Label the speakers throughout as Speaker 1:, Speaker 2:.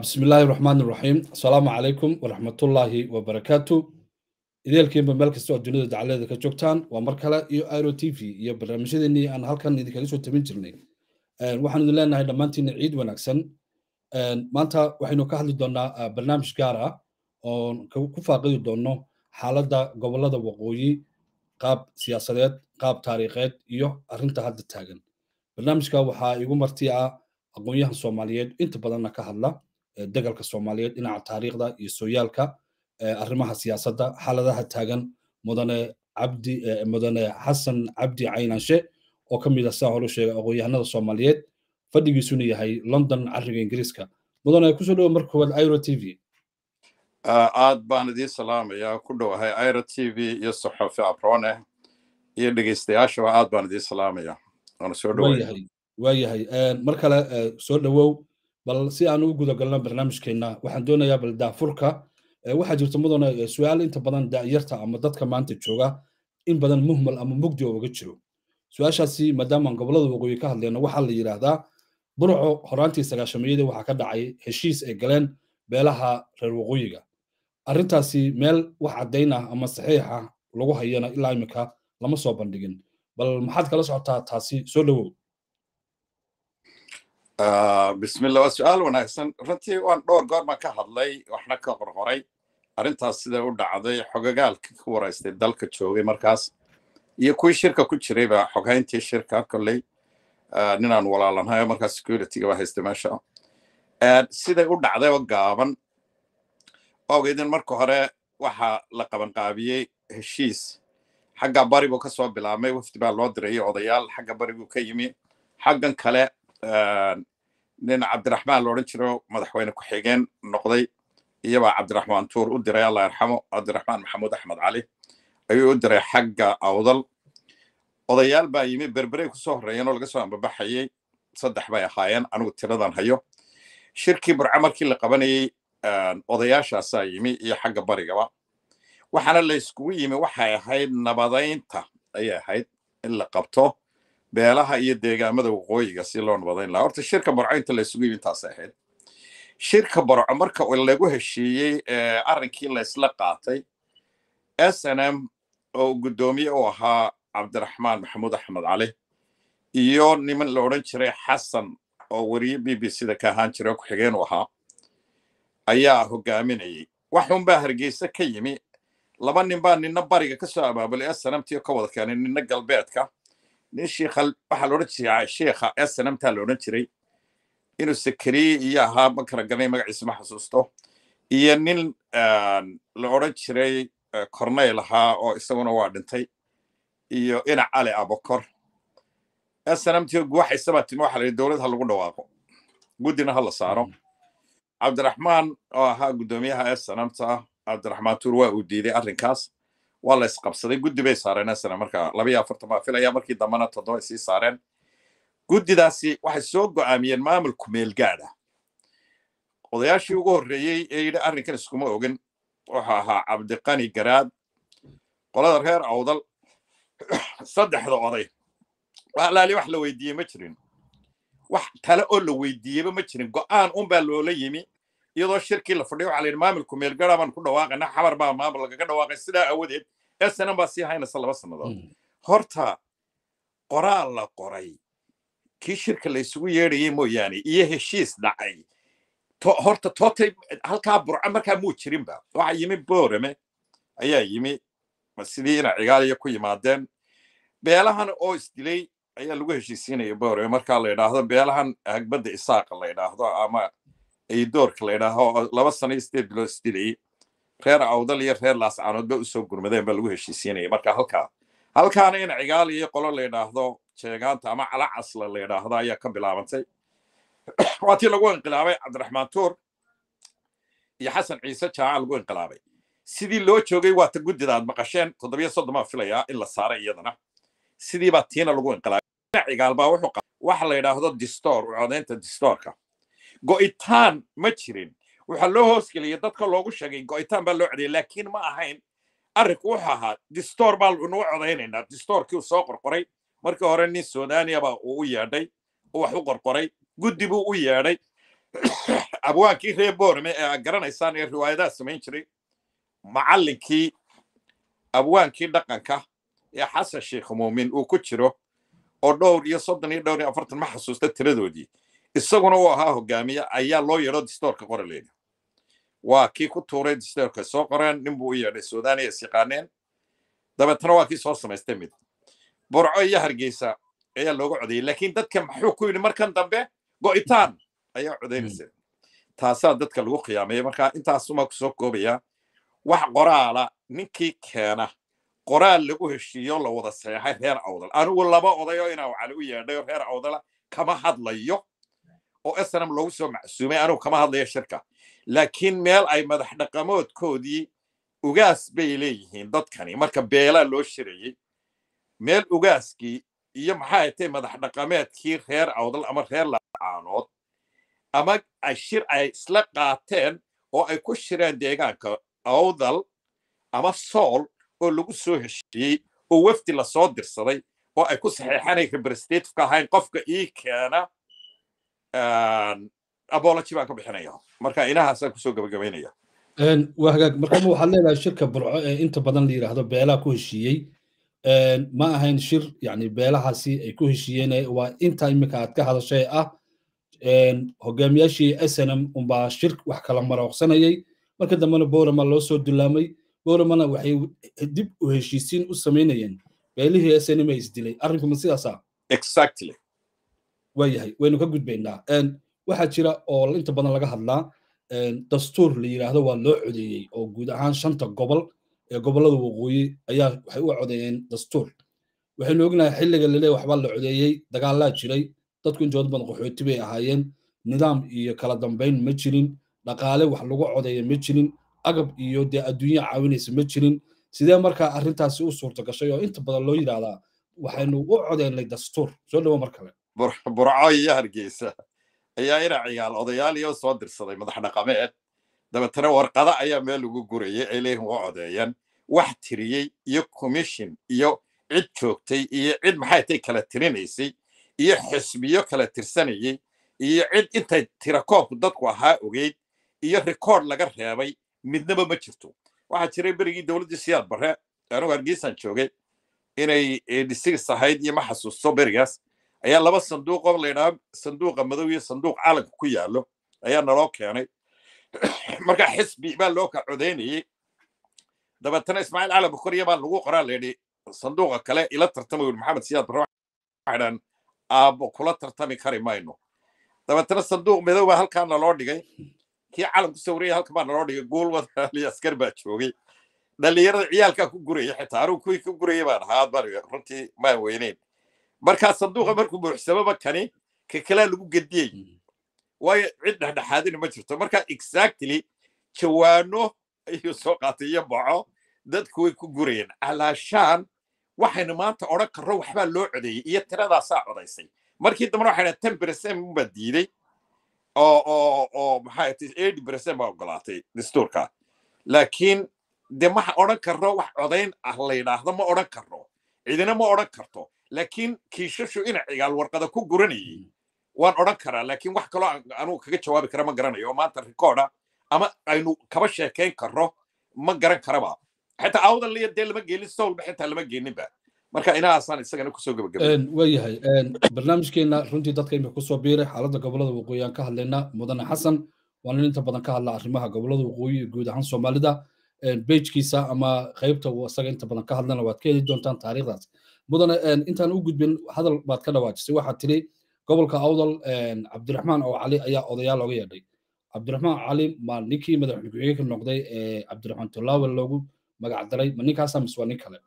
Speaker 1: بسم الله الرحمن الرحيم السلام عليكم ورحمة الله وبركاته idaelkiinba meel kasta oo dunida dacaladeeda ka joogtaan waa mar kale iyo iro t v iyo barnaamijyadeenii aan halkan idinkaga soo tabin jirnay waxaan idin leenahay dhammaantiina ciid wanaagsan maanta waxaynu ka hadli doonaa ah, barnaamij gaar ah oon ku faaqidi doonno xaaladda gobollada waqooyi qaab siyaasadeed qaab taariikheed iyo arrinta hadda taagan barnaamijka waxaa igu marti ah aqoon soomaaliyeed inta badanna ka hadla degalka soomaaliyeed dhinaca taariikhda iyo sooyaalka arrimaha siyaasadda xaaladaha taagan mudane cabdi mudane xasan cabdi caynanshe oo ka mid a ah sidaa hore sheegay aqoonyahanada soomaaliyeed fadhigiisuna yahay london cariga ingiriiska mudane kusoo dhowo marka koowaad iro t v
Speaker 2: ah, aad baan idiin salaamayaa ku dhowahay iro t v iyo saxofi abrone eh, iyo dhegeystayaashaba aad baan idiin salaamayaa waana soo dhowaayahay
Speaker 1: waa yahay mar kale soo dhawow bal si aan u gudagalno barnaamijkeena waxaan doonayaa bal daafurka waxaa jirta mudane su-aal inta badan dayarta ama dadka maanta jooga in badan muhmal ama mugdi oo uga jiro su-aashaasi maadaamaan gobolada waqooyi ka hadleyno waxaa la yidhaahdaa burco horaantii sagaashamayadii waxaa ka dhacay heshiis ay galeen beelaha reer waqooyiga arrintaasi meel wax caddayn ah ama saxiix ah lagu hayana ilaa iminka lama soo bandhigin bal maxaad kala socotaa taasi soo dhowowd
Speaker 2: Ah, bismillah waa su-aal wanaagsan runtii waan dhowr goor ka hadlay waxna ka qorqoray arrintaas siday u dhacday xogagaalkii ku waraystay dalka joogay markaas iyo kuwii shirka ku jirayba xoghayntii shirka kolley ah, ninaan walaalanayo markaas securityga haystay meesha ah, siday u dhacday oo gaaban ogeydin marka hore waxaa la qabanqaabiyey heshiis xagga barigu ka soo bilaabmay wafdi baa loo dirayay odayaal xagga barigu ka yimi xaggan kale nin cabdiraxmaan loodhan jiro madaxweyne ku-xigeen noqday iyobaa cabdiraxmaan tuur u diray allah yarxamo cabdiraxmaan maxamuud axmed cali ayuu u diray xagga awdal odayaal baa yimi berberey kusoo horreeyeen oo laga soo ambabaxayey saddex bay ahaayeen anigu tiradan hayo shirkii burca markii la qabanayey odayaashaasaa yimi iyo xagga barigaba waxaana layskugu yimi waxay ahayd nabadaynta ayay ahayd in la qabto beelaha iyo deegaamada waqooyiga si loo nabadayn lahaa horta shirka barco inta la isugu yimi intaasay ahayd shirka barco marka lagu heshiiyey eh, arrinkii laysla qaatay s n m oo guddoomiye u ahaa cabdiraxmaan maxamuud axmed cali iyo niman la odhan jiray xasan oo weriye b b c ka ahaan jira ku-xigeen u ahaa ayaa hogaaminayay waxunbaa baa hargeysa ka yimi laba nin baa nina bariga kasoo abaabulay s n m ti oo ka wada keenay nina galbeedka nin shiikha waxaa la odhan jiray shiikha esanamtaa la odhan jiray inuu sakariye iyo ahaa makara garanay magaciisa ma xasuusto iyo nin la odhan jiray corneyl ahaa oo isaguna waa dhintay iyo ina cali abokor esanamtio guwaxaysabaa timi waxa la dowlad ha lagu dhawaaqo guddina ha la saaro mm. cabdiraxmaan oo ahaa guddoomiyaha esanamta cabdiraxmaan tuur waa uu diiday arrinkaas waa la isqabsaday guddi bay saareen asana marka laba iyo afartan baa filaya markii dambena toddoba sii saareen guddidaasi waxay soo go'aamiyeen maamulku meelgaadh ah odayaashii ugu horreeyey ee yidhi arrinkan iskuma ogin wuxuu ahaa cabdiqani garaad qolada reer awdal saddexda oday walaali wax la weydiiyey ma jirin wax tale oo la weydiiyeyba ma jirin go'aan unbaa loola yimi iyadoo shirkii la fadhiyo waxaa la maamilku meelgara baan ku dhawaaqayna xabar baa maamul lagaga dhawaaqay sidaa awadeed ee baa sii haynaysa laba sannadood hmm. horta qoraal la qoray kii shirka laysugu isugu yeedhayay mooyaane iyo heshiis dhacay horta tootay halkaa burca markaa muu jirinba waxaa yimi boorame ayaa yimi sidii ina cigaaliya ku yimaadeen beelahan oo isdilay ayaa lagu heshiisiinaya boorame markaa la idhaahdo beelahan hagbadda isaaqa la idhaahdo ama ayay doorka la oo laba sano isteed loo isdilayey reer awdal iyo reer laascaanood ba usoo gurmadeen baa lagu heshiisiinaya marka halkaa halkaana in cigaal iyo qolo la ydhaahdo jeegaanta ama calacasla la ydhaahdo ayaa ka bilaabantay waa tii lagu inqilaabay cabdiraxmaan tuur iyo xasan ciise jaaca lagu inqilaabay sidii loo joogay waa ta guddida aad maqasheen toddobiyo soddonaa filayaa in la saaray iyadana sidii tiina lagu inqilaabay cigaal baa wuxuu waxa la ydhaahdo distoor codaynta distoorka go'itaan ma jirin waxaa loo hoosgeliya dadka loogu sheegay go'itaan baa loo codaya laakiin ma ahayn arrinku wuxuu ahaa distoor baa inuu codaynaynaa distoorkii uu soo qorqoray markii hore nin sudaaniya baa uu u yeedhay uu wax u qorqoray guddi buu u yeedhay abwaankii reer boorme ee aad garanaysaan ee riwaayadaha samayn jiray macallinkii abwaankii dhaqanka ee xasan sheikh muumin uu ku jiro oo dhowr iyo soddon iyo dhowr iyo afartan ma xasuusta tiradoodii isaguna uu ahaa hogaamiye ayaa loo yeedho distoorka qoraleyda waa kii ku tuuray distoorka soo qoreen ninbuu u yeedhay suudaniya is yaqaaneen dabeetana waa kii soo samaystay mid borco iyo hargeysa ayaa loogu codeeyey laakiin dadka maxuu ku yidhi markan dambe go'itaan ayaa codaynaysa taasaa dadka lagu khiyaamaya marka intaasumaa kusoo koobaya wax qoraala ninkii keena qoraal lagu heshiiyo la wada seexay reer awdal anigu laba odayo inaa wacal u yeedhayo reer awdala kama hadlayo oo snm logu soo macsuumay anigu kama hadlaya shirka laakiin meel ay madax dhaqamoodkoodii ugaas bay leeyihiin dadkani marka beelaa loo shirayey meel ugaaskii iyo maxaa tay madax dhaqameedkii reer awdal ama reer lacaanood ama shir ay isla qaateen oo ay ku shireen deegaanka awdal ama sool oo lagu soo heshiiyey oo wefdi lasoo dirsaday oo ay ku saxeexanay representative ahayn qofka ii keena abology baan ka bixinaya marka inahaasaan kusoo gabagabaynaya
Speaker 1: waa hagaag marka waxaad leedahay shirka burco ee inta badan la yidhaahdo beelaha ku heshiiyey ma ahayn shir yani beelahaasi ay ku heshiiyeen waa inta imika aad ka hadashay ah hogaamiyaashii snm unbaa shir wax kala marooqsanayay marka dambena borama loo soo dulaamay boramana waxay dib u heshiisiin u samaynayeen beelihii snm ee isdilay arrinkuma sidaasa ah?
Speaker 2: exactly
Speaker 1: waayahay waynu ka gudbaynaa waxaa jira oo inta badan laga hadlaa dastuur la yidhaahdo waa loo codeeyey oo guud ahaan shanta gobol ee gobollada waqooyi ayaa waxay u codeeyeen dastuur waxaynu ognahay xilliga lale waxbaa la codeeyey dagaalaa jiray dadku intooda badan qaxooti bay ahaayeen nidaam iyo kala dambayn ma jirin dhaqaale wax lagu codeeya ma jirin agab iyo dee adduunya caawinaysa ma jirin sidee markaa arrintaasi u suurta gashay oo inta badan loo yidhaahdaa waxaynu u codeynay dastuur soo dhawo mar kale
Speaker 2: burco iyo hargeysa ayaa ina ciyaal odayaaliyo soo dirsaday madax dhaqameed dabeetana warqada ayaa meel ugu gurayay ay leeyihin waa odeeyaan wax tiriyey iyo commission iyo cid joogtay iyo cid maxay tay kala tirinaysay iyo xisbiyo kala tirsanayey iyo cid intay tirakoobku dadku ahaa ogeyd iyo record laga reebay midnaba ma jirto waxaa jiray berigii dowladdii siyaad barre anugu hargeysaan joogay inay eh, dhisigis ahayd iyo ma xasuusto berigaas ayaa laba sanduuq oo laydhaa sanduuqa madow iyo sanduuq calanka ku yaalo ayaa naloo keenay marka xisbi baa loo ka codaynayey dabeetana ismaaciil caalamka koriya baa lagu qoraa layidhi sanduuqa kale ila tartama yuri maxamed siyaad barwaxdhan aabbo kula tartami kari mayno dabeetana sanduuq madow baa halkaa naloo dhigay kii caalamku sawiraya halkan baa naloo dhigay guul wadaali askar baa joogay dhalinyarada ciyaalkaa ku guraya xitaa anugu kuwii ku guraya baan ahaa runtii maan weyneyn markaa sanduuqa markuu buuxsamaba kani ka kalaa lagu gediyey hmm. waayo cid dhexdhexaadina ma jirto marka exactly jawaano ayuu soo qaatay iyo baco dadku way ku gurayeen alaashaan waxayna maanta odhan karro waxbaa loo codeeyey iyo tiradaasaa codaysay markii dambana waxay dhahay ten percent unbaa diidey oo oo oo maxay tay eighty percent baa ogolaatay dastuurka laakiin dee maxa odhan karro wax codayn ah la yidhaahdo ma odhan karro cidina ma odhan karto laakiin kiishashu inacigaal warqada ku guranayey waan odhan karaa laakiin wax kaloo anuu kaga jawaabi kara ma garanayo maanta rikooda ama aynu kaba sheekayn karo ma garan karaba xitaa aawadan dee lama geenin sowlba xitaa lama geeninba marka inahaasaan isagana kusoo gabagabawayahay
Speaker 1: barnaamijkeenna runtii dadka imika kusoo biiray xaaladda gobollada waqooyi aan ka hadlaynaa mudane xasan waana inta badan ka hadlaa arrimaha gobollada waqooyi iyo guud ahaan soomaalida bejkiisa ama qaybta isaga inta badan ka hadlana waad ka heli doontaan taariikhdaas mudane intaan u gudbin hadal baad ka dhawaajisay waxaad tidhi gobolka awdal cabdiraxmaan oo cali ayaa odayaal looga yeedhay cabdiraxmaan cali ma ninkii madax ku-xigeenka noqday ee cabdiraxmaan tolaawel loogu magac daray ma ninkaasaa mise waa nin kale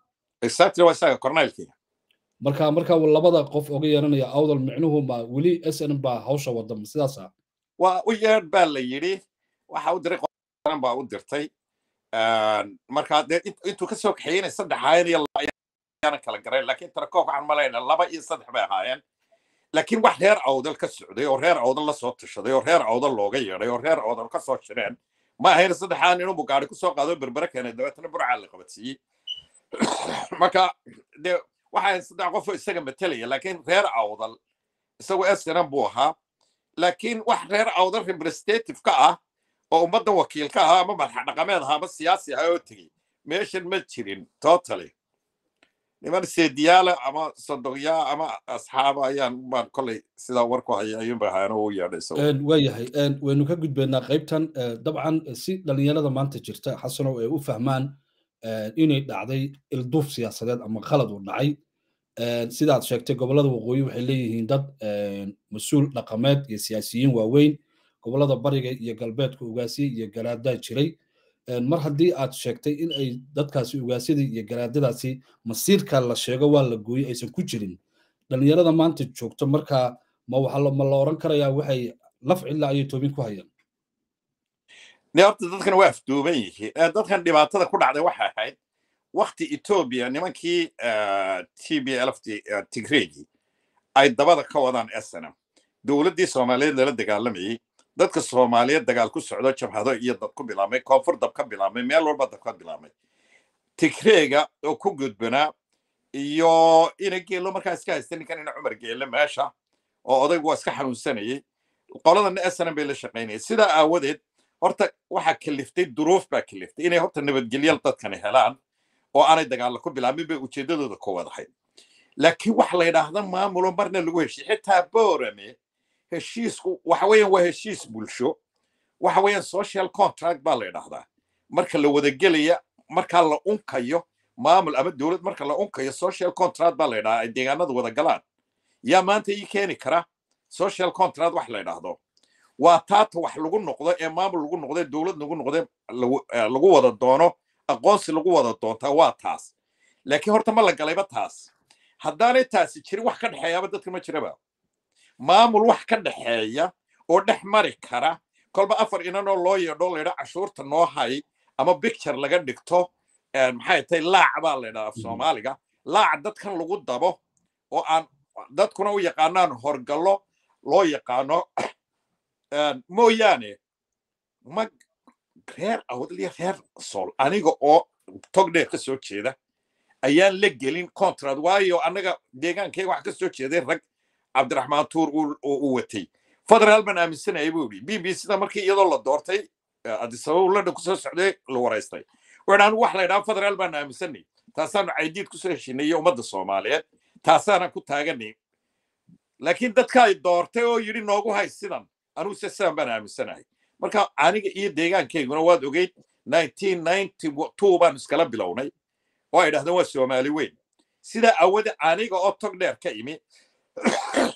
Speaker 1: marka marka labada qof oga yeeranaya awdal micnuhu ma weli s n baa hawsha wada ma sidaasa ah?
Speaker 2: waa u yeedh baa la yidhi waxa u diray baa u dirtay marka intuu ka soo kaxeynay saddex hayn kala garayn laakiin tarakoog waxaan malayna laba iyo saddex bay ahaayeen laakiin wax reer awdal ka socday oo reer awdal lasoo tashaday oo reer awdal looga yeedhay oo reer awdal kasoo soo shireen ma ahayn saddexaa ninunbu gaari ku qaado berbere keenay dabeetana burcaa la qabatsiiyey marka dee waxaa saddex qofoo isaga matelaya laakiin reer awdal isagu esnan buu ahaa laakiin wax reer awdal representative ka ah oo ummaddan wakiil ka ahaa ama madax ahaa ama siyaasi ahaa oo tegey meeshan ma jirin totally niman sediyaala ah ama sadogyaa ah ama asxaaba ah ayaan baan kolay sidaa warku haya ayuunba haano waa
Speaker 1: yahay waynu ka gudbaynaa qaybtan dabcan si dhallinyarada maanta jirta xasanow ay u fahmaan inay dhacday ilduuf siyaasadeed ama khalad uu dhacay sidaad sheegtay gobollada waqooyi waxay leeyihiin dad mas-uul dhaqameed iyo siyaasiyiin waaweyn gobollada bariga iyo galbeedka ugaasiye iyo galaadaa jiray mar haddii aad sheegtay in ay dadkaasi ugaasyadii iyo garaadadaasi masiirka la sheego waa la gooyey aysan ku jirin dhallinyarada maanta joogto markaa ma ma la oran karayaa waxay laf cilaa ayay toobin ku hayaan
Speaker 2: de horta dadkan waa afduuban yihiin dadkan dhibaatada ku dhacday waxay ahayd wakti etoobiya nimankii t b lf tigreegii ay dabada ka wadaan snm dowladdii soomaaliyeed lala dagaalamayey dadka soomaaliyeed dagaal ku socdo jabhado iyo dad ku bilaamay koonfur dab ka bilaamay meel walba dab ka bilaamay tigreega oo ku gudbanaa iyo ina geello markaa iska haysta ninkan ina cumar geelle meesha oo odaygu waa iska xanuunsanayey qoladan snm bay la shaqaynaya sidaa aawadeed horta waxaa kaliftay duruuf baa kaliftay inay horta nabadgelyo dadkani helaan oo aanay dagaalla ku bilaabmin bay ujeedadooda ku wadahay laakiin wax la ydhaahda maamulo marna lagu heshay xitaa boorame heshiisku waxa weyan waa heshiis bulsho waxa weeyaan social contract baa la idhahdaa marka la wadagelaya markaa la unkayo maamul ama dowlad marka la unkayo social contract baa la ydhahdaa ay deegaanada wada galaan yaa maanta ii keeni kara social contract wax la ydhaahdo waa taata wax lagu noqdo ee maamul lagu noqde dowlad lagu noqde lagu wada doono aqoonsi lagu wada doontaa waa taas laakiin horta ma la galayba taas haddaanay taasi jirin wax ka dhexeeyaaba dadka ma jiraba maamul wax ka dhexeeya oo dhex mari kara kolba afar inanoo loo yeedho laydha cashuurta noo hay ama bicture laga dhigto maxay tahay laac baa la laydhaha af mhm. soomaaliga laac dadkan lagu dabo oo aan dadkuna u yaqaanaan horgallo loo yaqaano mooyaane mag reer awdaliya reer sool aniga oo togdheer ka soo jeeda ayaan la gelin contrad waayo annaga deegaankayga wax ka soo jeeday rag cabdiraxmaan tuur uu watay federaalbaan aaminsanaya buu yidhi b b cda markii iyadoo la doortay e, adisababa london kusoo socday la waraystay waxaan wax la ydhaha federaal baan aaminsanay taasaanu caydiid kusoo heshinay iyo ummadda soomaaliyeed taasaanaan ku taaganay laakiin dadkaay doortay oo yidhi noogu hay sidan anugu se sidan baan aaminsanahay marka aniga iyo deegaankayguna waad ogeyd baan iskala bilownay oo ay dhahdeen waa soomaali weyn sidaa awade aniga oo tog dheer ka imi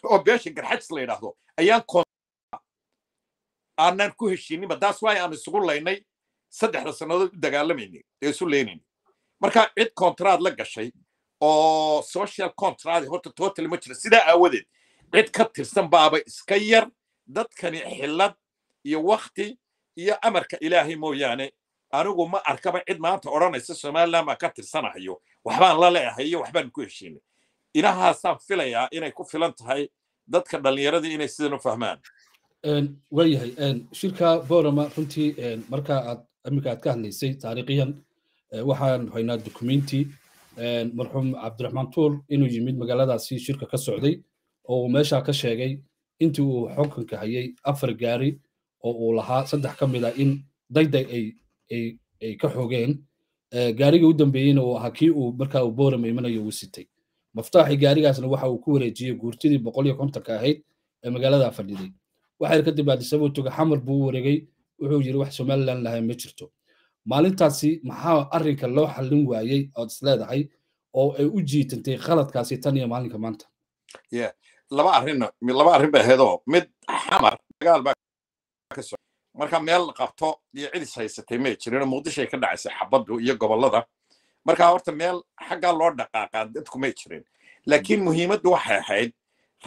Speaker 2: oo beesha garxajs la yidhaahdo ayaan aanaan ku heshiininba taas waay aan isugu laynay saddexda sannadood u dagaalamaynay ee isu leynaynay marka cid kontraad la gashay oo social contract horta total ma jira sidaa aawadeed cid ka tirsan baaba iska yar dadkani xillad iyo wakti iyo amarka ilaahay mooyaane anigu ma arkaba cid maanta odhanaysa somaliland baan ka tirsanahayo waxbaan la leeahay iyo waxbaan ku heshiinay ilahaasaan filayaa inay ku filan tahay dadka dhallinyaradii inay sidan u fahmaan
Speaker 1: waayahay shirka borama runtii markaa aad iminka aad ka hadlaysay taariikhiyan waxaan haynaa dukumenti marxuum cabdiraxmaan tuur inuu yimid magaaladaasi shirka ka socday oo uu meeshaa ka sheegay intii uu xukunka hayay afar gaari oo uu lahaa saddex ka mid a ah in dayday ay ka xogeen gaarigii u dambeeyeyna uu ahaa kii uu markaa uu boram imanayo uu sitay maftaaxii gaarigaasna waxa uu ku wareejiyey guurtidii boqol iyo kontonka ahayd ee magaalada fadhiday waxyar kadib baadisabuu toga xamar buu u wareegay wuxuu yiri wax somalilan lahay ma jirto maalintaasi maxaa arrinka loo xallin waayey ood isleedahay oo ay u jiitantay khaladkaasi tan iyo maalinka maanta
Speaker 2: ye laba arrin laba arrin bay ahaydoo mid xamar dagaal baa ka marka meel qabto iyo cidis haysatay may jirin oo muqdishoay ka dhacaysay xabaddu iyo gobollada markaa horta meel xaggaa loo dhaqaaqaa dadku may jirin laakiin mm-hmm. muhiimaddu waxay ahayd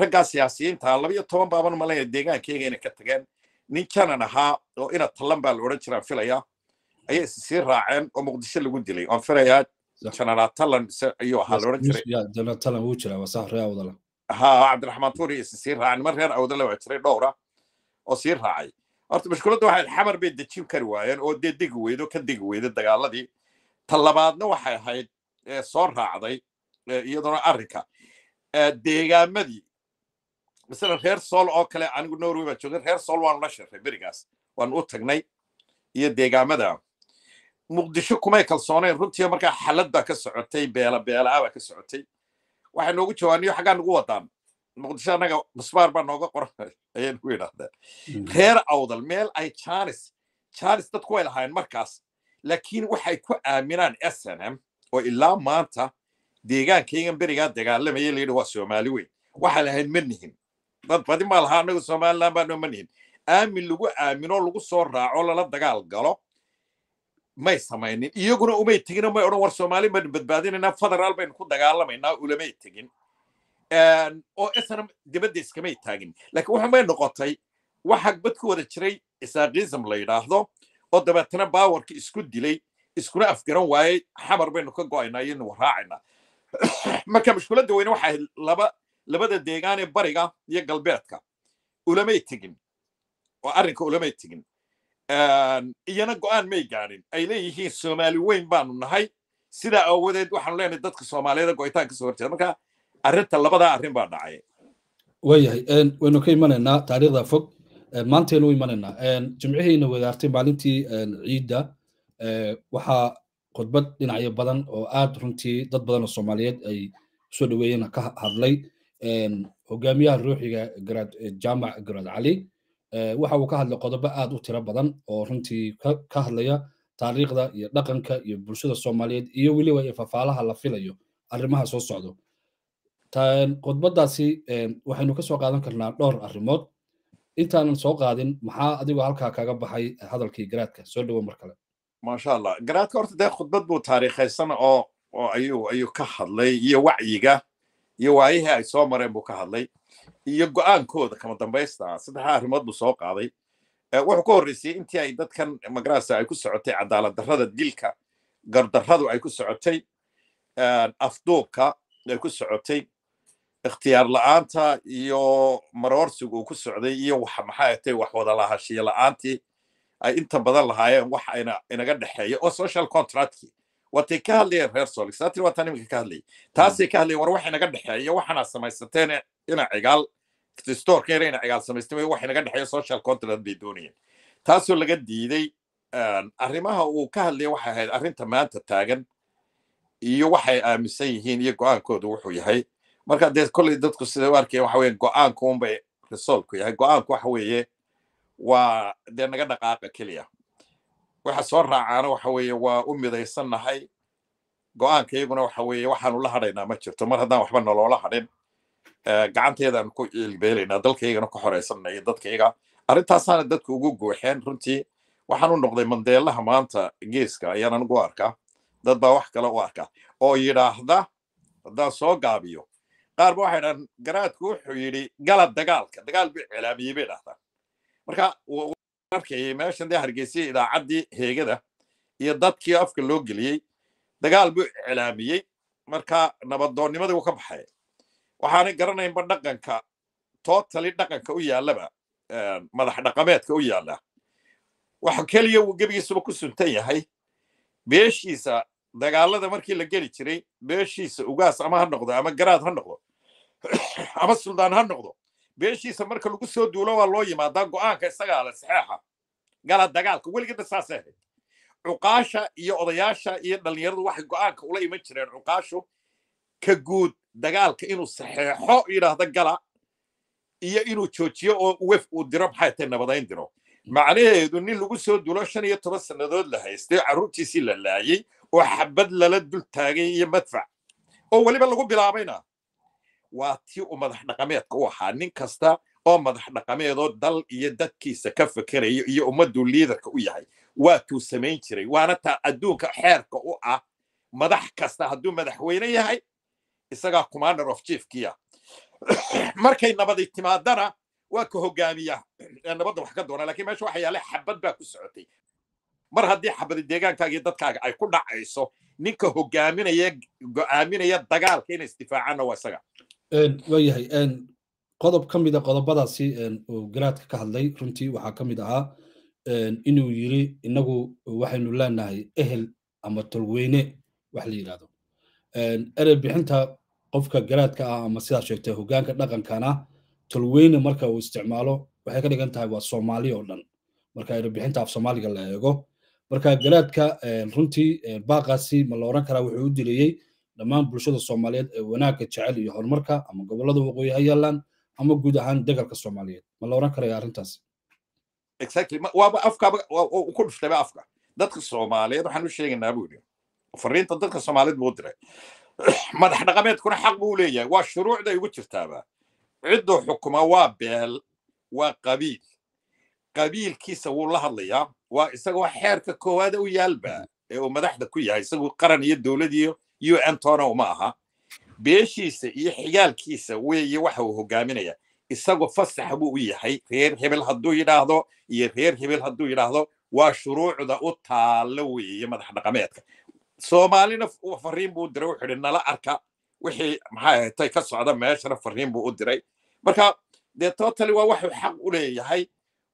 Speaker 2: raggaa siyaasiyiinta labayo toban baaban malaya deegaankeyga inay ka tageen nin janan ahaa oo ina tallan baa la odhan jiraan filaya ayay issii raaceen oo muqdisho lagu dilay oon filayaa janalaa tallan ayuu ahaa laodhan
Speaker 1: jiray
Speaker 2: ha cabdiraxmaan tuuri iyo issii raaceen mar reer awdale waa jiray dhowra oo sii raacay horta mashkuuladda waxay xamar bay dejin kari waayeen oo dee degi weydo ka degi weyda dagaaladii ta labaadna waxay ahayd soo raacday iyaduna arrinka deegaamadii masalan reer sool oo kale anigu norway baa joogay reer sool waanu la shirray berigaas waanu u tagnay iyo deegaamada muqdisho kumay kalsoonayn runtii markaa xalad baa ka socotay beela baa ka socotay waxay noogu jawaaniyo xaggaa nagu wadaan muqdisho annaga misbaar baa nooga qoran ayay nagu yidhahdaa mm. reer awdal meel ay janis janis dadku way lahaayeen markaas laakiin waxay ku aaminaan s n m oo ilaa maanta deegaankaygan berigaan dagaalamaya layidhi waa soomaali weyn waxaan lahayn ma nihin dad badi maa lahaa annagu somalilan baano ma nihin aamin lagu aamino lagu soo raaco lala dagaal galo may samaynin iyaguna umay tegino may odhan war soomaali baynu badbaadinaynaa federaal baynu ku dagaalamaynaa ulamay tegin oo isna dibadda iskamay taagin laakiin waxumay noqotay waxaa badku wada jiray isaaqism la yidhaahdo oo dabeetana baawarka isku dilay iskuna afgaran waayey xamar baynu ka go'aynaa iyo inu raacaynaa marka mashkuladda weyne waxay laba labada deegaan ee bariga iyo galbeedka ulamay tegin oo arrinka ulamay tegin iyana aan may gaadhin ay leeyihiin soomaali weyn baanu nahay sidaa awoodeed waxaanu leenahay dadka soomaaliyeed go'itaan kasoo horjeeda marka arrinta labadaa arrin baa dhacay
Speaker 1: waayahay waynu ka imanaynaa taariikhda fog maantaynu u jimcihiina wadaartay maalintii ciidda waxaa khudbad dhinacyo badan oo aad runtii dad badan oo soomaaliyeed ay soo dhaweeyeen ka hadlay hogaamiyaha ruuxiga garaad jaamac garaad cali waxa uu ka hadlay qodobo aad u tiro badan oo runtii ka hadlaya taariikhda iyo dhaqanka iyo bulshada soomaaliyeed iyo weliba iyo fafaalaha la filayo arrimaha soo socdo khudbadaasi waxaynu kasoo qaadan karnaa dhowr arrimood intaanan soo qaadin maxaa adigoo halkaa kaga baxay hadalkii garaadka soo dhowo mar kale
Speaker 2: maasha allah garaadka horta dee khudbad buu taariikhaysana oo oo ayuu ayuu ka hadlay iyo wacyiga iyo waayihii ay soo mareen buu ka hadlay iyo go-aankooda kama dambaysta saddexdaa arrimood buu soo qaaday wuxuu ka horreysayay intii ay dadkan magarasa ay ku socotay cadaalad darrada dilka gardarradu ay ku socotay afduubka ay ku socotay ikhtiyaar la-aanta iyo maroorsiga uu ku socday iyo maxaa tay wax wada la-aantii ay inta badan lahaayeen wax inaga dhexeeya oo social contractkii watay ka hadlayeen reer solik saatin waa taan iminka ka hadlayay taasay ka hadlayeen war wax inaga dhexeeya waxaana samaysateen ina cigaal storka yar ina cigaal samaystamay wax inaga dhexeeya social contract bay doonayeen taasoo laga diiday arrimaha uu ka hadlaya waxay ahayd arrinta maanta taagan iyo waxay aaminsan yihiin iyo go-aankooda wuxuu yahay marka dee kolley dadku sida u arkaya waxa weyan go'aanku unbay risolku yahay go'aanku waxa weeye waa dee naga dhaqaaqa keliya waxa soo raacaana waxa weeye waa u midaysannahay go'aanka iyaguna waxa weeye waxaanu la hadhaynaa ma jirto mar haddaan waxba naloola hadhin eh, gacanteedaan ku ilbeelaynaa dalkaygana ku xoraysanana iyo dadkayga arrintaasaana dadku ugu guuxeen runtii waxaan u noqday mandeelaha maanta geeska ayaan anigu arkaa dad baa wax kale u arka oo yidhaahda haddaan soo gaabiyo qaar ba waxay dhahan garaadku wuxuu yidhi galad dagaalka dagaal bay celaamiyey bay dhahdaa marka arkayay meeshan dee hargeysay idaacaddii heegada iyo dadkii afka loo geliyey dagaal buu celaamiyey marka nabadoonnimadii uu ka baxay waxaanay garanaynba dhaqanka totali dhaqanka u yaallaba madax dhaqameedka u yaalla waxa keliya uu gebigiisuba ku suntan yahay beeshiisa dagaalada markii la geli jiray beeshiisa ugaas ama ha noqdo ama garaad ha noqdo ama suldaan ha noqdo beeshiisa marka lagu soo duulo waa loo yimaadaa go-aanka isagaale saxeexa gala dagaalka weligeeda saasay ahayd cuqaasha iyo odayaasha iyo dhallinyaradu waxay go'aanka ula iman jireen cuqaashu ka guud dagaalka inuu saxeexo yidhaahda gala iyo inuu joojiyo oo wef uu diro maxay tahay nabadayn diro macnaheedu nin lagu soo duulo shan iyo toban sannadood la haystay carruurtiisii la laayay oo xabad lala dul taagay iyo madfac oo weliba lagu bilaabayna waa tii u madax dhaqameedka u ahaa nin kasta oo madax dhaqameedoo dal iyo dadkiisa ka fekerayo iyo ummaddu liidarka u yahay waa tuu samayn jiray waana taa adduunka xeerka u ah madax kasta hadduu madaxweyne yahay isagaa commander of chiefkiya markay nabadi timaadana waa ka hogaamiya nabadda wax ka doona lakin meesha waxa yaala xabad baa ku socotay mar haddii xabadi deegaankaaga iyo dadkaaga ay ku dhacayso ninka hogaaminaya go'aaminaya dagaalka inay isdifaacaanna waa isaga
Speaker 1: waa yahay qodob ka mid a ah qodobadaasi uu garaadka ka hadlay runtii waxaa ka mid ahaa inuu yiri innagu waxaynu leenahay ehel ama tolweyne wax la yidhahdo erey bixinta qofka garaadka ah ama sidaa sheegtay hoggaanka dhaqankana tolweyne marka uu isticmaalo waxay ka dhigan tahay waa soomaali oo dhan marka erey bixinta af soomaaliga la eego marka garaadka runtii baaqaasi ma la odhan karaa wuxuu u diliyey dhammaan bulshada soomaaliyeed ee wanaagga jecel iyo horumarka ama gobolada waqooyi ha yaalaan ama guud ahaan degalka soomaaliyeed ma la oran karaya arrintaas
Speaker 2: waaba afkaaba ku dhuftaba afka dadka soomaaliyeed waxaan u sheegaynaa buu yidhi fariinta dadka soomaaliyeed buu diray madax dhaqameedkuna xaq buu leeyahay waa shuruucday ugu jirtaaba cidduu xukuma waa beel waa qabiil qabiilkiisa wuu la hadlayaa waa isagoo xeerka koowaada u yaalba ee uu madaxda ku yahay isagoo qaran iyo dowlad iyo u n uma aha beeshiisa iyo xigaalkiisa weeye waxa uu hogaaminaya isagoo fasax buu u yahay reer hebel hadduu yidhaahdo iyo reer hebel hadduu yidhaahdo waa shuruucda u taallo weeye madax dhaqameedka soomaalina fariin buu u diray wuxuu idhi nala arka wixii maxay ahatay ka socda meeshana fariin buu u diray marka dee totally waa waxuu xaq u leeyahay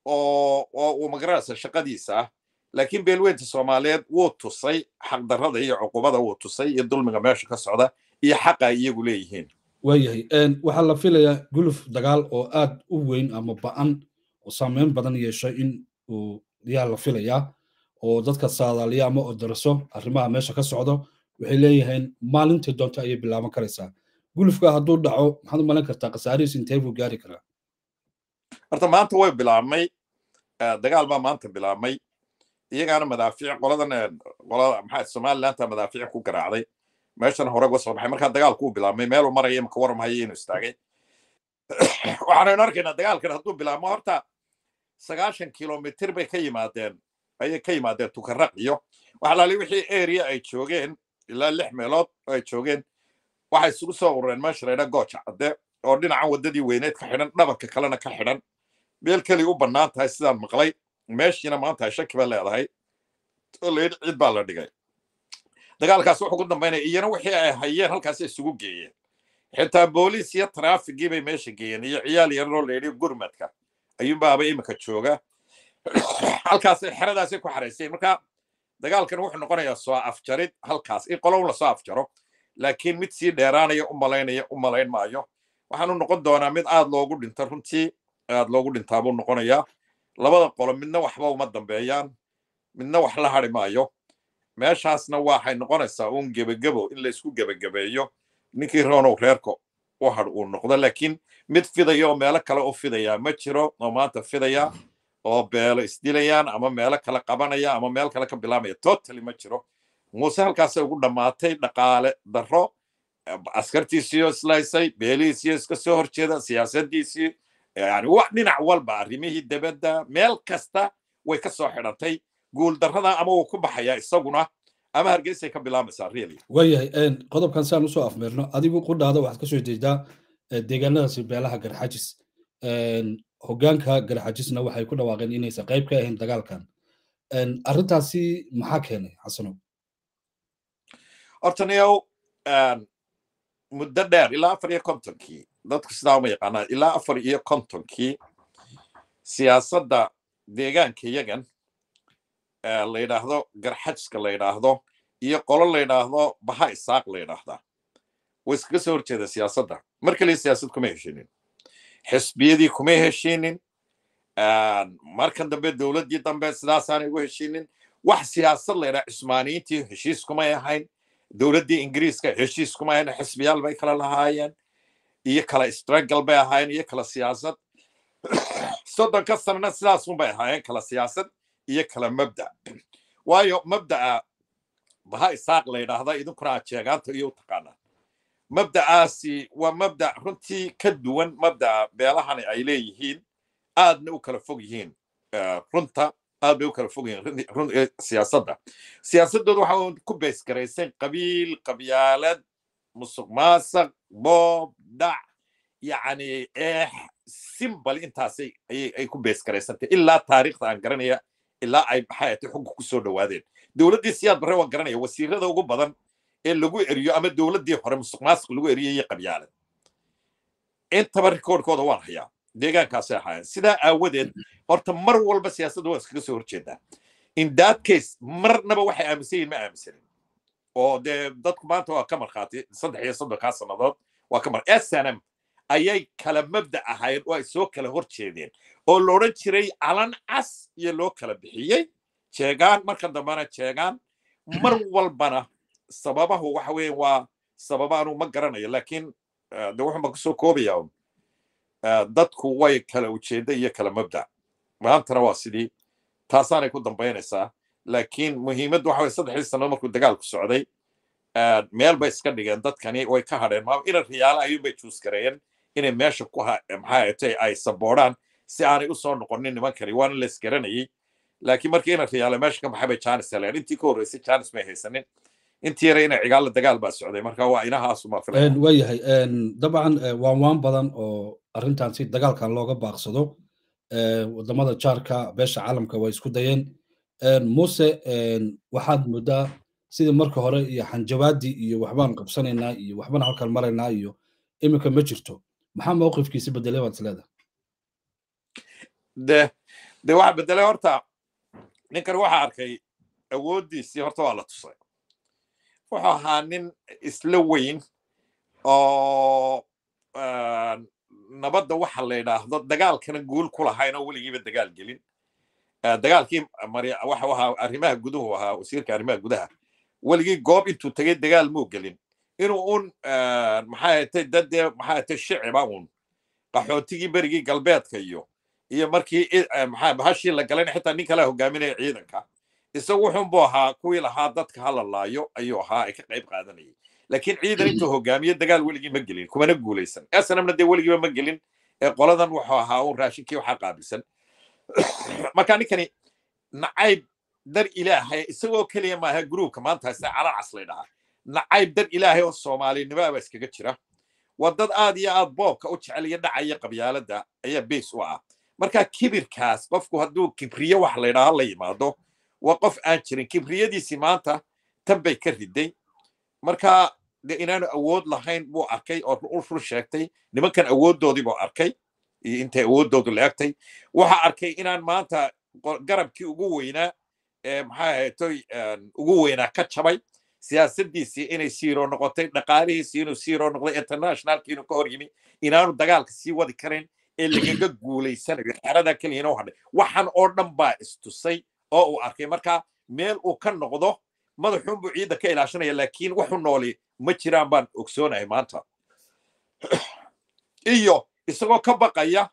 Speaker 2: oo oo uu magaranaysa shaqadiisa ah laakiin beelweynta soomaaliyeed wuu tusay xaqdarada iyo cuqubada wuu tusay iyo dulmiga meesha ka socda iyo xaqa ay iyagu leeyihiin
Speaker 1: waayahay waxaa la filayaa guluf dagaal oo aad u weyn ama ba'an oo saameyn badan yeesho in uu yaa la filayaa oo dadka saadaaliya ama odarso arrimaha meesha ka socdo waxay leeyihiin maalintii doonto ayay bilaaban karaysaa gulufka hadduu dhaco maxaad u malayn kartaa khasaarihiis intee buu gaari karaa
Speaker 2: horta maanta way bilaabmay dagaal baa maanta bilaabmay iyagaana madaafiic qoladan qolada maxaa somalilanta madaafiic ku garaacday meeshana hore uga soo baxay markaa dagaalku u bilaabmay meeluu maraya imaka waram haya inuu istaagay waxaanaynu arkaynaa dagaalkan hadduu bilaabmo horta sagaashan kilomitir bay ka yimaadeen ayay ka yimaadeen tukaraq iyo waxalaali wixii area ay joogeen ilaa lix meelood oo ay joogeen waxay isugu soo urureen meesha laydha gooja cadde oo dhinacan waddadii weyneed ka xidhan dhabarka kalena ka xidhan meel keli u bannaan tahay sidaan maqlay meeshiina maanta ay shaki baa leedahay tolleyn cid baa la dhigay dagaalkaas wuxuu ku dambaynaya iyana wixii ay hayeen halkaasi isugu geeyeen xitaa booliis iyo taraafigii bay meesha geeyeen iyo ciyaal yararoo leedhiyo gurmadka ayuunbaaba iminka jooga halkaasay xeradaasay ku xaraysay marka dagaalkan wuxuu noqonayaa soo afjarid halkaas in qolown lasoo afjaro laakiin mid sii dheeraanaya u malaynaya u malayn maayo waxaanu noqon doonaa mid aad loogu dhinta runtii aad loogu dhintaabuu noqonayaa labada qolo midna waxba uma dambeeyaan midna wax la hari maayo meeshaasna waxay noqonaysaa uun gebagebo in laysku gebagabeeyo ninkii ronow reerko u hadh uu noqdo laakiin mid fidaya oo meelo kale u fidayaa ma jiro oo maanta fidaya oo beelo isdilayaan ama meelo kale qabanaya ama meel kale ka bilaamaya totally ma jiro muuse halkaasay ugu dhammaatay dhaqaale darro askartiisiiyo islaysay beelihiisiyo iska soo horjeeda siyaasadiisii yani dhinac walba arrimihii dabadda meel kasta way ka soo xidhatay guuldarrada ama wuu ku baxayaa isaguna ama hargeysay ka bilaamaysaa really
Speaker 1: waayahay qodobkan saan usoo afmeerno adigu qudhaada waxaad kasoo jeedaa deegaanadaasi beelaha garxajis hogaanka garxajisna waxay ku dhawaaqeen inaysan qayb ka ahayn dagaalkan arintaasi maxaa keenay xasanow
Speaker 2: horta muddo dheer ilaa afar iyo kontonkii dadka sidaa uma yaqaanaan ilaa afar iyo kontonkii siyaasadda deegaanka yagan la yidhaahdo garxajska la yidhaahdo iyo qolo la yidhaahdo baha isaaq la yidhaahdaa way iskaga soo horjeeda siyaasadda mar kaliya siyaasad kuma heshinin xisbiyadii kuma heshinin markan dambe dowladdii dambe sidaasaanay ugu heshinin wax siyaasad la yidhaha cismaaniyiintii heshiis kumay ahayn dowladdii ingiriiska heshiis kumay ahayn xisbiyaal bay kala lahaayeen iyo kala straggle bay ahaayeen iyo kala siyaasad soddonka sanana sidaasunbay ahaayeen kala siyaasad iyo kala mabda waayo mabda'a baha isaaq la yidhaahda idinkuna aad sheegaanta iyo u taqaanaa mabdacaasi waa mabdac runtii ka duwan mabdaa beelahani ay leeyihiin aadna u kala fog yihiin eh, runta aad bay u kala fog yihiin eh, siyaasadda siyaasaddooda waxa ku baysgarayseen qabiil qabyaalad musuq maasaq boob dhac yacni eex simbal intaasay ay ku bees garaysantay ilaa taariikhda aan garanaya ilaa ay maxaayatay xugga ku soo dhowaadeen dowladdii siyaad barre waan garanaya wasiirada ugu badan ee lagu eriyo ama dowladdii hore musuq lagu eriyayay qabyaalan intaba rikoorkooda waan hayaa deegaankaasay ahaayeen sidaa aawadeed horta mar walba siyaasadda waa iskaga soo horjeedaa in that case marnaba waxay aaminsan yihin ma aaminsanin oo dee dadku maanta waa ka markhaati saddex iyo soddonkaa sannadood waa ka mar snm ayay kala mabda ahayn oo ay soo kala horjeedeen oo la jiray calan cas iyo loo kala bixiyey jeegaan marka dambena jeegaan mar walbana sababahu waxa weeye waa sababa anugu ma garanayo lakiin de wuxun baan kusoo koobaya un dadku way kala ujeedda iyo kala mabda maantana waa sidii taasaanay ku dambaynaysaa laakiin muhiimaddu waxa way saddexdii sano markuu dagaalku socday meel bay iska dhigeen dadkani way ka hadheen maama inan ayuunbay juus inay meesha ku maxaayatay ay saboodhaan si aanay usoo noqonin nimankani waana la isgaranayey laakiin markii inan riyaala meesha ka baxay janis heleen intii ka horreysay janis may haysanin intii inay cigaalla dagaal baa socday marka waa inahaasuma filan
Speaker 1: dabcan waan badan oo arrintan si dagaalkan looga baaqsado wadamada jaarka beesha caalamka way isku dayeen muse waxaad moodaa sidii marka hore iyo xanjabaadii iyo waxbaan qabsanaynaa iyo waxbaan halkan maraynaa iyo iminka ma jirto maxaa mawqifkiisi bedelay baad isleedahay
Speaker 2: de de waxa bedelay horta ninkan waxa arkay awooddiisii horta waa la tusay wuxuu ahaa nin isla weyn oo nabadda waxa la yidhaahdo dagaalkana guul ku lahayn oo weligiiba dagaal gelin dagaalkii ah, arrimaha guduhu ahaa wasiirka arrimaha gudaha weligii goob intuu tegay dagaal muu gelin inuu un maxaahate dadee maxaahate shiciba ah un qaxootigii berigii galbeedka iyo iyo markii bahashii la galan xitaa nin kalea hogaaminaya ciidanka isagu wuxuunbuu ahaa kuwii lahaa dadka hala laayo ayuu ahaa ay ka qayb qaadanayay laakiin ciidan intuu hogaamiyo dagaal weligii ma gelin kumana guulaysan snmna dee weligiiba ma gelin ee qoladan wuxuu ahaa un raashinkii waxaa qaabilsan marka ninkani nacayb dar ilaahay isagoo keliya maaha gruubka maanta haysta calacas lay dhahaa nacayb dar ilaahay oo soomaalinimaaba iskaga jira waa dad aad iyo aad boobka u jecel iyo dhacaya qabyaaladda ayaa beys u ah marka kibirkaas qofku hadduu kibriyo wax laydhaha la yimaado waa qof aan jirin kibriyadiisii maanta tan bay ka riday marka de inaanu awood lahayn buu arkay oo run sheegtay nimankan awooddoodii buu arkay iyo intay awooddoodu laegtay waxaa arkay inaan maanta garabkii ugu weynaa ee maxaa haytoy ugu weynaa ka jabay siyaasaddiisii inay siiro noqotay dhaqaalihiisii inuu siiro noqday internationalkii inuu ka hor yimi inaanu dagaalka sii wadi karin ee lagaga guulaysanayo xeradaa keliya inuu hadhay waxan oo dhan baa istusay oo uu arkay marka meel uu ka noqdo madaxuun buu ciidda ka ilaashanaya laakiin waxu nooli ma jiraan baan ogsoonahay maanta iyo isagoo ka baqaya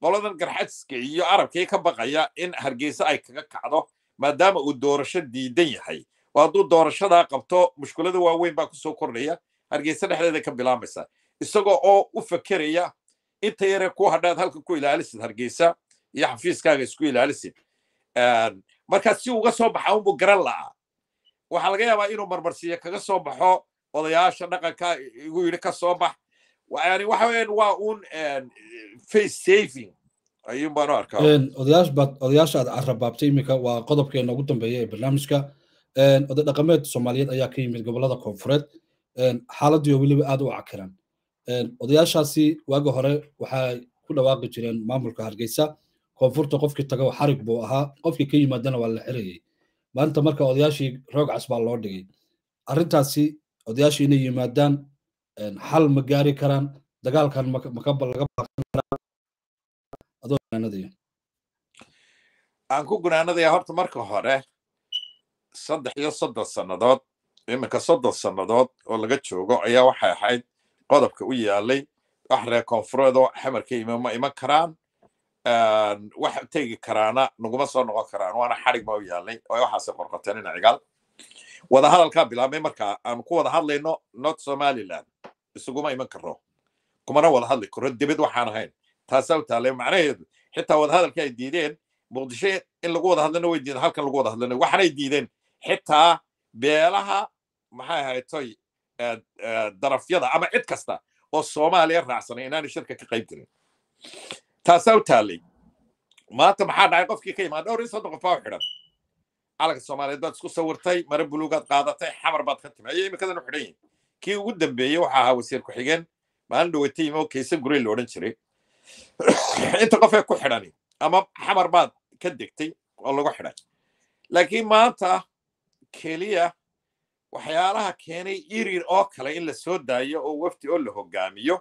Speaker 2: qoladan garxadska iyo carabkii ka baqaya in hargeysa ay kaga kacdo maadaama uu doorasho diidan yahay oo hadduu doorashadaa qabto mushkulada waaweyn baa kusoo kordhaya hargeysa dhexdeeda ka bilaamaysa isagoo oo u fakeraya inta yare ku hadhaad halka ku ilaalisid hargeysa iyo xafiiskaaga isku ilaalisid marka si uga soo baxa unbuu garan la'aa waxaa laga yaabaa inuu marmarsiiyo kaga soo baxo odayaasha dhaqanka igu yidhi ka soo bax yani waxa weyaan waa un face saving ayuun baan u arkaa
Speaker 1: odayaash odayaasha aad carrabaabtay iminka waa qodobkeena ugu dambeeya ee barnaamijka oday dhaqameed soomaaliyeed ayaa ka yimid gobollada koonfureed xaaladdii oo weliba aad u cakiran odayaashaasi waagi hore waxay ku dhawaaqi jireen maamulka hargeysa koonfurta qofkii tago xarig buu ahaa qofkii ka yimaadana waa la xirayay maanta marka odayaashii roog cas baa loo dhigay arrintaasi odayaashii inay yimaadaan xal ma gaari karaan dagaalkan
Speaker 2: aan ku gunaanadaya ah horta marka hore saddex iyo soddon sannadood iminka soddon sannadood oo laga joogo ayaa waxay ahayd qodobka u yaalay wax reer koonfureed oo xamarka ma iman karaan wax tegi karaana naguma soo noqon karaan waana xarig baa u yaalay oo waxaase qorqoteen ina cigaal wada hadalkaa bilaabmay markaa aan ku wada hadlayno north somaliland isuguma iman karo kumana wada hadli karo dibid waxaan ahayn taasaa taale macnaheedu xitaa wadahadalka ay diideen muqdisho in lagu wada hadlana way diideen halkan lagu wada hadlana waxaanay diideen xitaa beelaha maxay ahaytoy darafyada ama cid kasta oo soomaaliya raacsanay inaanay shirka ka qayb gelin taasaa u taallay maanta maxaa dhacay qofkii ka imaan dhowr in soddon qof u xidhan calanka soomaaliyeed baad isku sawirtay mare buluugaad qaadatay xamar baad ka timi ayay imikadan u xidhan yihin kii ugu dambeeyey waxa ahaa wasiir ku-xigeen maalin dhaweytay imoo kayse gurey la odhan jiray inta qofee ku xidhani ama xamar baad ka degtay oo lagu xidhay laakiin maanta keliya waxyaalaha keenay irir oo kale in lasoo daayo oo wafdi oo la hogaamiyo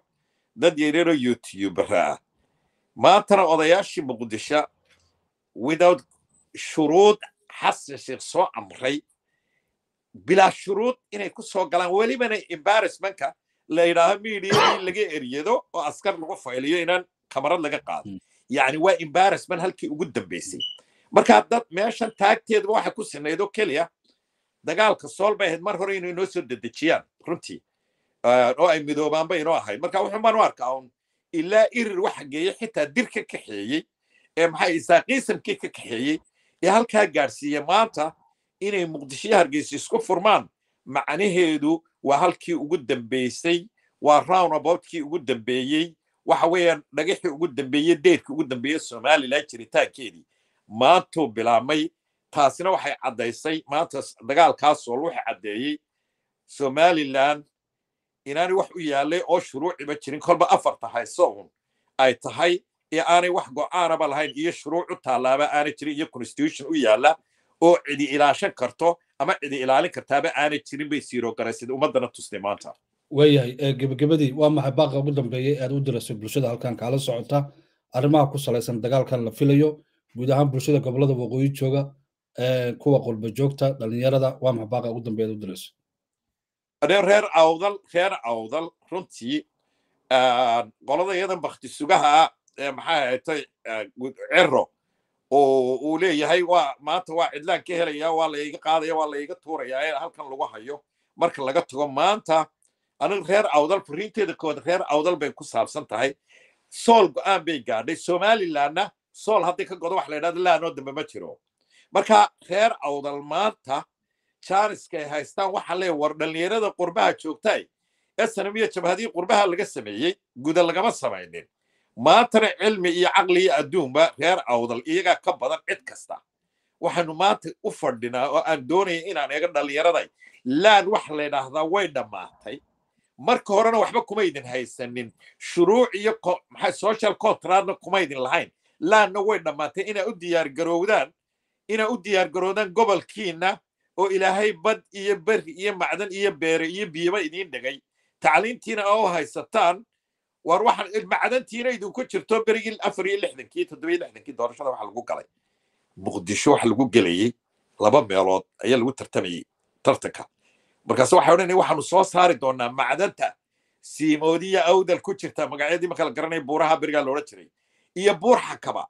Speaker 2: dad yaryaroo youtuubera ah maantana odayaashii muqdisho without shuruud xasan sheekh soo amray bilaa shuruud inay ku soo galaan welibana embarrassmentka la yidhaaho midiya in laga eryado oo askar lagu fayliyo inaan kamarad laga qaado hmm. yani waa embarrassment halkii ugu dambeysay markaa dad meeshan taagteedba waxa ku sinayd oo keliya dagaalka sool bay ahayd mar hore inay inoo soo dedejiyaan runtii eh, oo ay midoobaanba inoo ahayd marka baan u arkaa un ilaa irir waxa geeyey xitaa dir ka kaxeeyey ee maxaa isaa qiisamkii ka kaxeeyey ee halkaa gaadhsiiye maanta inay muqdishoyo hargeysa isku furmaan macnaheedu waa halkii ugu dambeysay waa rounaboutkii ugu dambeeyey waxa weeyaan dhagaxii ugu dambeeyey deydkii ugu dambeeyey somalilan jiritaankeedii maantuu bilaabmay taasina waxay caddaysay maanta dagaalkaasoo waxay caddeeyey somalilan inaanay wax u yaallay oo shuruuciba jirin kolba afarta hayso un ay tahay ee aanay wax go'aanaba lahayn iyo shuruuc u taallaaba aanay jirin iyo constitution u yaalla oo cidi ilaashan karto ama cidi ilaalin kartaaba aanay jirin bay siirogaraysad ummadana tustay maanta
Speaker 1: waayahay gebagabadii waa maxay baaqa ugu dambeeyey aad u diraysay bulshada halkan kaala socota arrimaha ku salaysan dagaalkan la filayo guud ahaan bulshada gobolada waqooyi jooga kuwa qurba joogta dhalinyarada waa maxay baaqa ugu dambeey u diraysay
Speaker 2: ade reer awdal reer awdal runtii qolada iyadan bakti sugaha maxaa haytay cero oo uu leeyahay waa maanta waa cidlaan ka helayaa waa layga qaadaya waa layga tuuraya ee halkan lagu hayo marka laga tago maanta aniga reer awdal fariinteeda kood reer awdal bay ku saabsan tahay sool go-aan bay gaadhay somalilandna sool hadday ka godo wax la ydhahda laanoo dambe ma jiro marka reer awdal maanta ay haystaan waxa lee war dhallinyarada qurbaha joogtay snm iyo jabhadihii qurbaha laga sameeyey guda lagama samaynin maantana cilmi iyo caqli iyo adduunba reer awdal iyagaa ka badan cid kasta waxaanu maanta u fadhinaa oo aan doonaya inaan eego dhallinyaraday laan waxa la ydhaahdaa way dhammaatay marka horena waxba kuma ydin haysanin shuruuc iyo maxay social contractna kumaydin lahayn laanna way dhammaatay inaa u diyaargarowdaan inaa u diyaargarowdaan gobolkiinna oo ilaahay bad iyo beri iyo macdan iyo beere iyo biyoba idiin dhigay tacliintiina a u haysataan war waxaan macdantiina idinku jirto berigii afar iyo lixdankii toddoba iyo lixdankii doorashada waxa lagu galay muqdisho waxa lagu gelayey laba meelood ayaa lagu tartamayey tartanka markaase waxay odhanaya waxaanu soo saari doonaa macdanta siimoodiya awdal ku jirta magacyadii marka la garanaya buuraha berigaa loola jiray iyo buur xakaba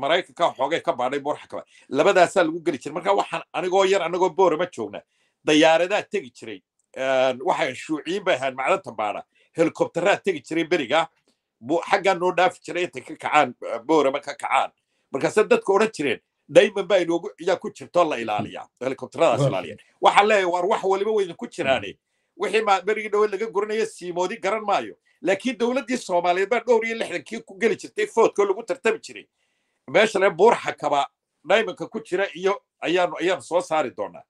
Speaker 2: maraykanka xoogay ka baadhay buur xakaba labadaasaa lagu geli jiray marka waxaan anigoo yar anigoo boorama joogna dayaaradaa tegi jiray waxaan shuuciyin bay ahayn macdanta baadha helikobtaraad tegi jiray beriga xaggaa noo dhaafi jiray intay ka kacaan booraba ka kacaan markaase dadka odhan jireen dayman baa inoogu ciyaa ku jirtoo la ilaaliyaa helikobtaradaas ilaaliya waxaan leeyahay waar wax waliba wayna ku jiraane wixii maa berigii dhaweed laga guranayo siimoodi garan maayo laakiin dowladdii soomaaliyeed baa dhowr iyo lixdankii ku geli jirtay foodkoo lagu tartami jiray meeshale buurxakaba daymanka ku jira iyo ayaanu ayaanu soo saari doonaa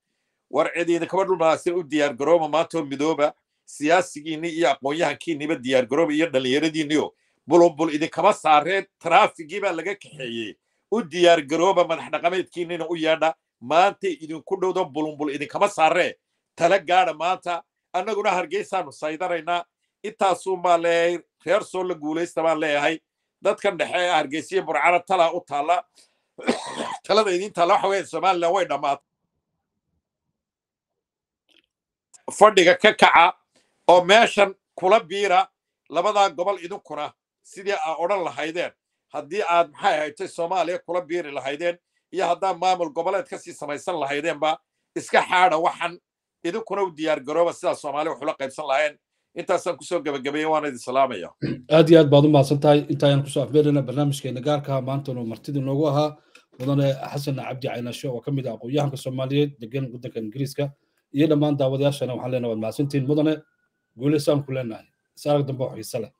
Speaker 2: war cid idinkaba dhulmaasir u diyaar garooma maantoo midooba siyaasigiinni iyo aqoon-yahankiinniba diyaargarooba iyo dhallinyaradiinniyo bulumbul idinkama saareen traafigii baa laga kaxeeyey u diyaargarooba madax dhaqameedkiinnina u yeedha maantay idinku dhowdo bulumbul idinkama saaree tala gaadha maanta annaguna hargeysaanu saydaraynaa intaasuun baa leeyahay reer soo la guulaysta baan leeyahay dadkan dhexe ee hargeysiya burcana talaa u taalla talada idiin taalla waxa weeye somalilan way dhammaatay fadhiga ka kaca oo meeshan kula biira labadaa gobol idinkuna sidii aa odhan lahaydeen haddii aad maxay ahaytay soomaaliya kula biiri lahaydeen iyo haddaad maamul goboleed kasii samaysan lahaydeenba iska xaada waxan idinkuna u diyaar garooba sidaa soomaaliya ula qaybsan lahayn intaasaan kusoo gebagabeeye waan idin salaamaya
Speaker 1: aad iyo aad baad u mahadsan tahay intaayaan kusoo afbeerayna barnaamijkeena gaarkaha ah, maantanu martida noogu ahaa mudane xasan cabdi caynasho oo ka mid ah aqoon-yahanka soomaaliyeed degan waddanka ingiriiska iyo dhammaan daawadayaashana waxaan leenaha waad mahadsantihiin mudane guulo saan ku leenahay saar dambe wax xiise leh